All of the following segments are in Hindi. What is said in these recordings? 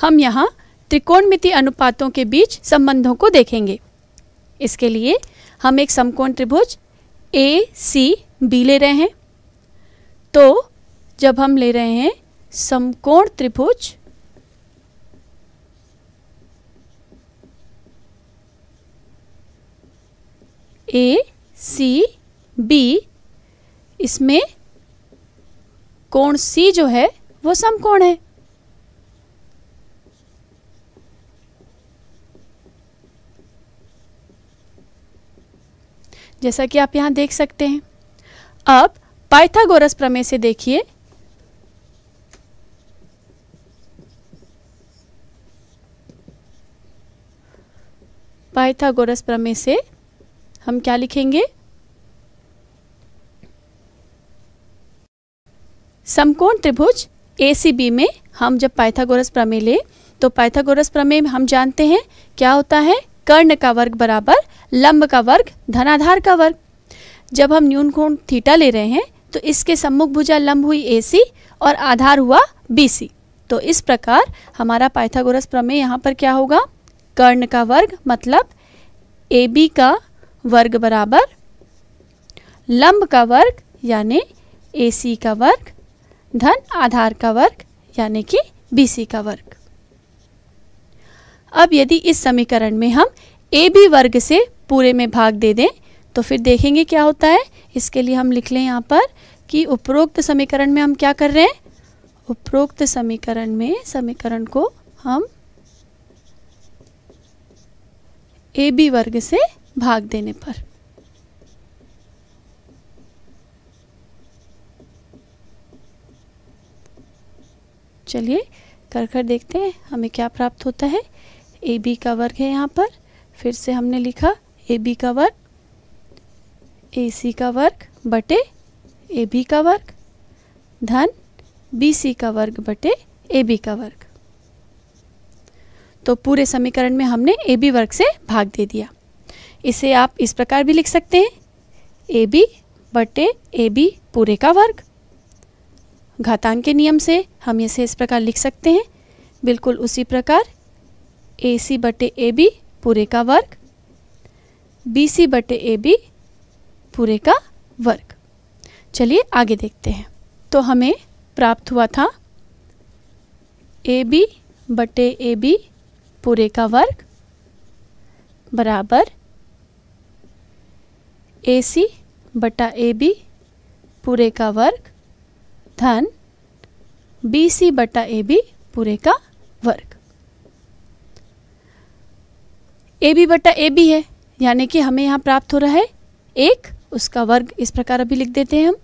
हम यहाँ त्रिकोणमिति अनुपातों के बीच संबंधों को देखेंगे इसके लिए हम एक समकोण त्रिभुज ए सी बी ले रहे हैं तो जब हम ले रहे हैं समकोण त्रिभुज ए सी बी इसमें कोण सी जो है वो समकोण है जैसा कि आप यहां देख सकते हैं अब पाइथागोरस प्रमेय से देखिए पाइथागोरस प्रमेय से हम क्या लिखेंगे समकोण त्रिभुज एसीबी में हम जब पाइथागोरस प्रमेय ले तो पाइथागोरस प्रमेय हम जानते हैं क्या होता है कर्ण का वर्ग बराबर लंब का वर्ग धनाधार का वर्ग जब हम न्यून कोण थीटा ले रहे हैं तो इसके सम्मुख भुजा लंब हुई ए और आधार हुआ बी तो इस प्रकार हमारा पाइथागोरस प्रमेय यहाँ पर क्या होगा कर्ण का वर्ग मतलब ए बी का वर्ग बराबर लंब का वर्ग यानी ए सी का वर्ग धन आधार का वर्ग यानी कि बी सी का वर्ग अब यदि इस समीकरण में हम ए बी वर्ग से पूरे में भाग दे दें तो फिर देखेंगे क्या होता है इसके लिए हम लिख लें यहाँ पर कि उपरोक्त समीकरण में हम क्या कर रहे हैं उपरोक्त समीकरण में समीकरण को हम ए बी वर्ग से भाग देने पर चलिए कर कर देखते हैं हमें क्या प्राप्त होता है ए बी का वर्ग है यहाँ पर फिर से हमने लिखा ए बी का वर्ग ए सी का वर्ग बटे ए बी का वर्ग धन बी सी का वर्ग बटे ए बी का वर्ग तो पूरे समीकरण में हमने ए बी वर्ग से भाग दे दिया इसे आप इस प्रकार भी लिख सकते हैं ए बी बटे ए बी पूरे का वर्ग घातांक के नियम से हम इसे इस प्रकार लिख सकते हैं बिल्कुल उसी प्रकार ए सी बटे ए बी पूरे का वर्ग बी सी बटे ए बी पूरे का वर्ग चलिए आगे देखते हैं तो हमें प्राप्त हुआ था ए बी बटे ए बी पूरे का वर्ग बराबर ए सी बटा ए बी पूरे का वर्ग धन बी सी बटा ए बी पूरे का ए बी बटा ए बी है यानी कि हमें यहाँ प्राप्त हो रहा है एक उसका वर्ग इस प्रकार अभी लिख देते हैं हम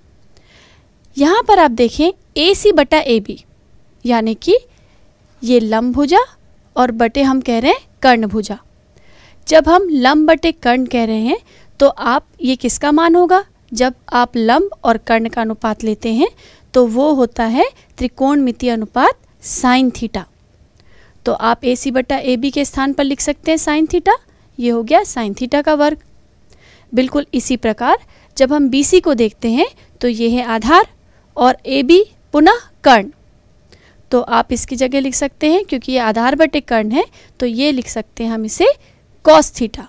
यहाँ पर आप देखें ए सी बटा ए बी यानी कि ये लंब भुजा और बटे हम कह रहे हैं कर्ण भुजा जब हम लंब बटे कर्ण कह रहे हैं तो आप ये किसका मान होगा जब आप लंब और कर्ण का अनुपात लेते हैं तो वो होता है त्रिकोणमितीय अनुपात साइन थीटा तो आप ए सी बटा ए बी के स्थान पर लिख सकते हैं साइन थीटा ये हो गया साइन थीटा का वर्ग बिल्कुल इसी प्रकार जब हम बी सी को देखते हैं तो ये है आधार और ए बी पुनः कर्ण तो आप इसकी जगह लिख सकते हैं क्योंकि ये आधार बटे कर्ण है तो ये लिख सकते हैं हम इसे कॉस थीटा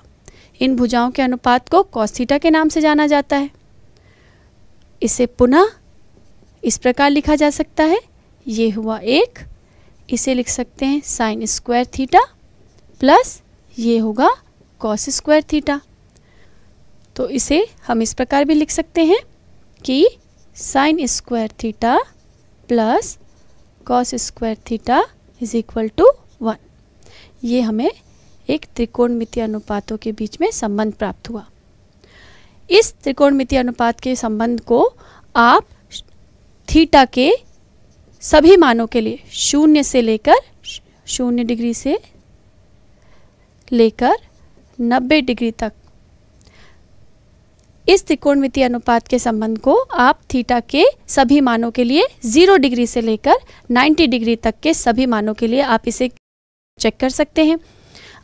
इन भुजाओं के अनुपात को कॉस थीटा के नाम से जाना जाता है इसे पुनः इस प्रकार लिखा जा सकता है ये हुआ एक इसे लिख सकते हैं साइन स्क्वायर थीटा प्लस ये होगा कॉस स्क्वायर थीटा तो इसे हम इस प्रकार भी लिख सकते हैं कि sine square theta plus cos square theta is equal to one ये हमें एक त्रिकोणमितीय अनुपातों के बीच में संबंध प्राप्त हुआ इस त्रिकोणमितीय अनुपात के संबंध को आप थीटा के सभी मानों के लिए शून्य से लेकर शून्य डिग्री से लेकर 90 डिग्री तक इस त्रिकोणमितीय अनुपात के संबंध को आप थीटा के सभी मानों के लिए जीरो डिग्री से लेकर 90 डिग्री तक के सभी मानों के लिए आप इसे चेक कर सकते हैं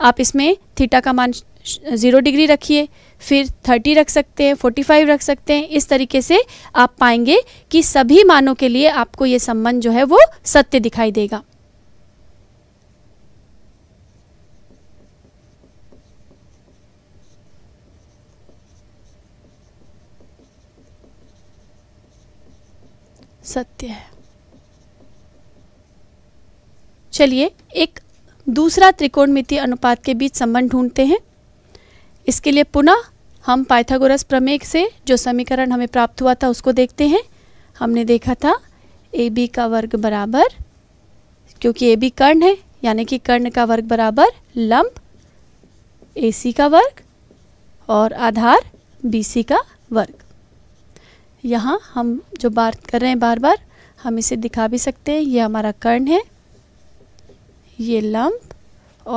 आप इसमें थीटा का मान ज़ीरो डिग्री रखिए फिर थर्टी रख सकते हैं फोर्टी फाइव रख सकते हैं इस तरीके से आप पाएंगे कि सभी मानों के लिए आपको ये संबंध जो है वो सत्य दिखाई देगा सत्य है चलिए एक दूसरा त्रिकोणमितीय अनुपात के बीच संबंध ढूंढते हैं इसके लिए पुनः हम पाइथागोरस प्रमेय से जो समीकरण हमें प्राप्त हुआ था उसको देखते हैं हमने देखा था ए बी का वर्ग बराबर क्योंकि ए बी कर्ण है यानी कि कर्ण का वर्ग बराबर लंब ए सी का वर्ग और आधार बी सी का वर्ग यहाँ हम जो बात कर रहे हैं बार बार हम इसे दिखा भी सकते हैं ये हमारा कर्ण है ये लंब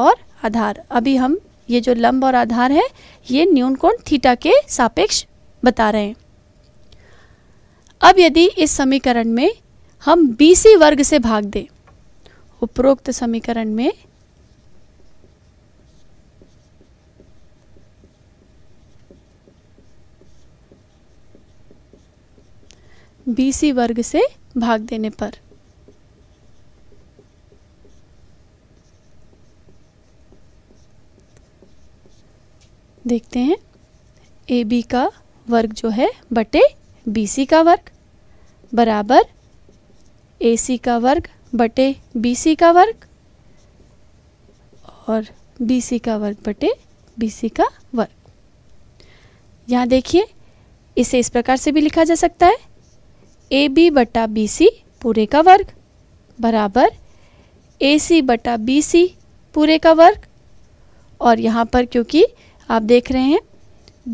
और आधार अभी हम ये जो लंब और आधार है ये न्यून कोण थीटा के सापेक्ष बता रहे हैं अब यदि इस समीकरण में हम बीसी वर्ग से भाग दें उपरोक्त समीकरण में बीसी वर्ग से भाग देने पर देखते हैं ए बी का वर्ग जो है बटे बी सी का वर्ग बराबर ए सी का वर्ग बटे बी सी का वर्ग और बी सी का वर्ग बटे बी सी का वर्ग यहाँ देखिए इसे इस प्रकार से भी लिखा जा सकता है ए बी बटा बी सी पूरे का वर्ग बराबर ए सी बटा बी सी पूरे का वर्ग और यहाँ पर क्योंकि आप देख रहे हैं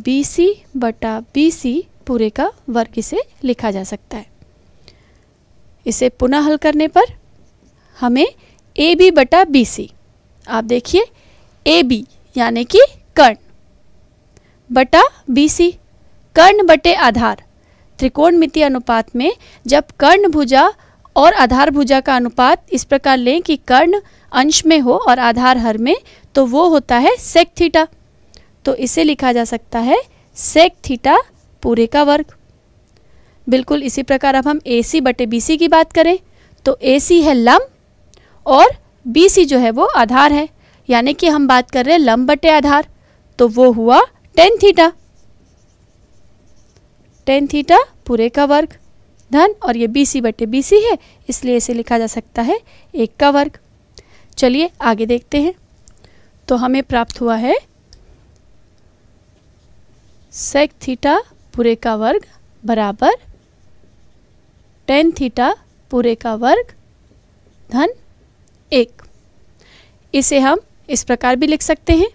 बी सी बटा बी सी पूरे का वर्ग इसे लिखा जा सकता है इसे पुनः हल करने पर हमें ए बी बटा बी सी आप देखिए ए बी यानी कि कर्ण बटा बी सी कर्ण बटे आधार त्रिकोण मिति अनुपात में जब कर्ण भुजा और आधार भुजा का अनुपात इस प्रकार लें कि कर्ण अंश में हो और आधार हर में तो वो होता है सेक थीटा तो इसे लिखा जा सकता है सेक थीटा पूरे का वर्ग बिल्कुल इसी प्रकार अब हम ए सी बटे बी सी की बात करें तो ए सी है लम और बी सी जो है वो आधार है यानी कि हम बात कर रहे हैं लम बटे आधार तो वो हुआ टेन थीटा टेन थीटा पूरे का वर्ग धन और ये बी सी बटे बी सी है इसलिए इसे लिखा जा सकता है एक का वर्ग चलिए आगे देखते हैं तो हमें प्राप्त हुआ है सेक थीटा पूरे का वर्ग बराबर टेन थीटा पूरे का वर्ग धन एक इसे हम इस प्रकार भी लिख सकते हैं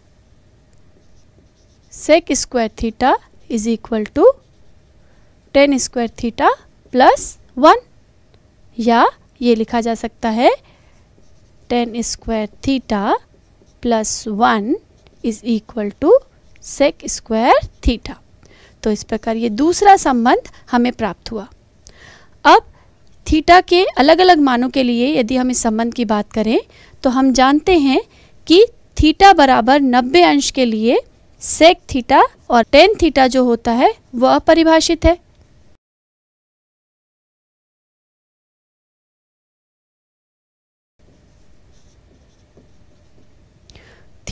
sec square theta is equal to tan square theta plus one या ये लिखा जा सकता है tan square theta plus one is equal to sec square theta तो इस प्रकार ये दूसरा संबंध हमें प्राप्त हुआ अब थीटा के अलग अलग मानों के लिए यदि हम इस संबंध की बात करें तो हम जानते हैं कि थीटा बराबर 90 अंश के लिए सेक थीटा और टेन थीटा जो होता है वह अपरिभाषित है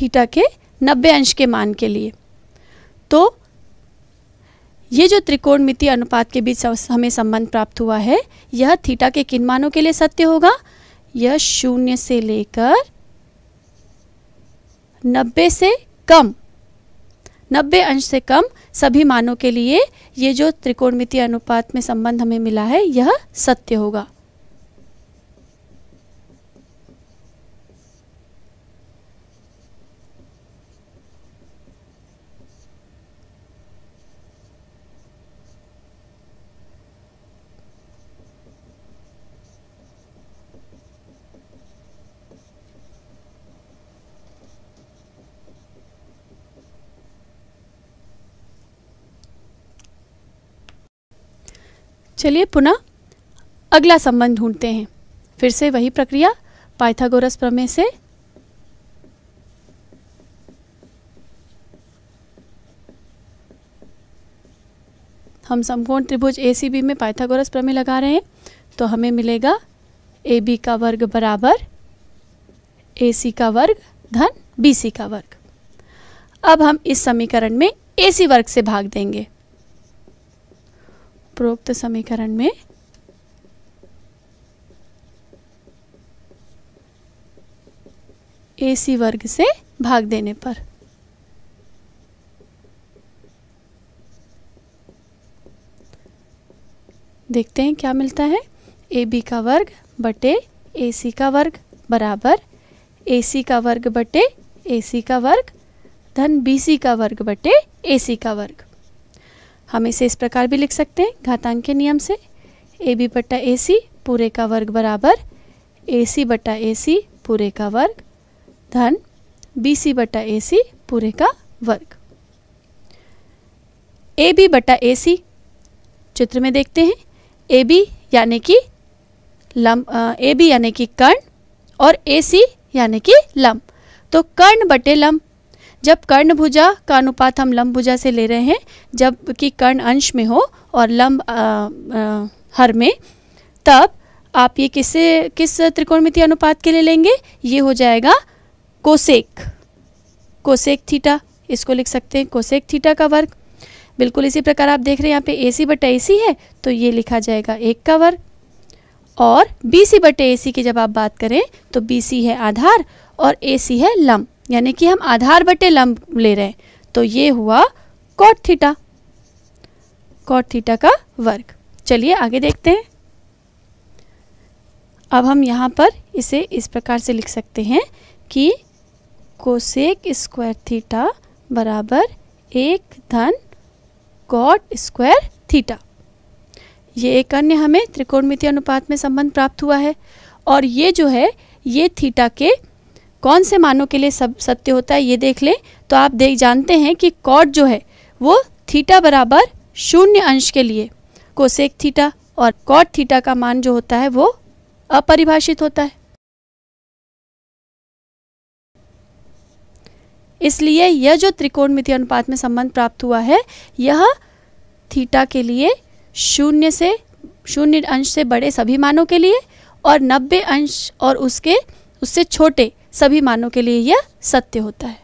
थीटा के 90 अंश के मान के लिए तो ये जो त्रिकोणमितीय अनुपात के बीच हमें संबंध प्राप्त हुआ है यह थीटा के किन मानों के लिए सत्य होगा यह शून्य से लेकर नब्बे से कम नब्बे अंश से कम सभी मानों के लिए ये जो त्रिकोणमितीय अनुपात में संबंध हमें मिला है यह सत्य होगा चलिए पुनः अगला संबंध ढूंढते हैं फिर से वही प्रक्रिया पाइथागोरस प्रमेय से हम समकोण त्रिभुज ए में पाइथागोरस प्रमेय लगा रहे हैं तो हमें मिलेगा ए बी का वर्ग बराबर ए सी का वर्ग धन बी सी का वर्ग अब हम इस समीकरण में ए सी वर्ग से भाग देंगे प्रोक्त समीकरण में ए सी वर्ग से भाग देने पर देखते हैं क्या मिलता है ए बी का वर्ग बटे ए सी का वर्ग बराबर ए सी का वर्ग बटे ए सी का वर्ग धन बी सी का वर्ग बटे ए सी का वर्ग हम इसे इस प्रकार भी लिख सकते हैं घातांक के नियम से ए बी बट्टा ए सी पूरे का वर्ग बराबर ए सी बट्टा ए सी पूरे का वर्ग धन बी सी बट्टा ए सी पूरे का वर्ग ए बी बट्टा ए सी चित्र में देखते हैं ए बी यानी कि लम ए बी यानी कि कर्ण और ए सी यानी कि लम तो कर्ण बटे लम जब कर्ण भुजा का अनुपात हम लंब भुजा से ले रहे हैं जबकि कर्ण अंश में हो और लंब आ, आ, हर में तब आप ये किसे किस त्रिकोणमिति अनुपात के लिए लेंगे ये हो जाएगा कोसेक कोसेक थीटा इसको लिख सकते हैं कोसेक थीटा का वर्ग बिल्कुल इसी प्रकार आप देख रहे हैं यहाँ पे ए सी बटे ए सी है तो ये लिखा जाएगा एक का वर्ग और बी सी बटे ए सी की जब आप बात करें तो बी सी है आधार और ए सी है लंब यानी कि हम आधार बटे लंब ले रहे हैं तो ये हुआ कॉट थीटा कॉट थीटा का वर्ग चलिए आगे देखते हैं अब हम यहाँ पर इसे इस प्रकार से लिख सकते हैं कि कोसेक स्क्वायर थीटा बराबर एक धन कॉट स्क्वायर थीटा ये एक अन्य हमें त्रिकोणमितीय अनुपात में संबंध प्राप्त हुआ है और ये जो है ये थीटा के कौन से मानों के लिए सब सत्य होता है ये देख लें तो आप देख जानते हैं कि कॉट जो है वो थीटा बराबर शून्य अंश के लिए कोसेक थीटा और कॉट थीटा का मान जो होता है वो अपरिभाषित होता है इसलिए यह जो त्रिकोणमितीय अनुपात में संबंध प्राप्त हुआ है यह थीटा के लिए शून्य से शून्य अंश से बड़े सभी मानों के लिए और 90 अंश और उसके उससे छोटे सभी मानव के लिए यह सत्य होता है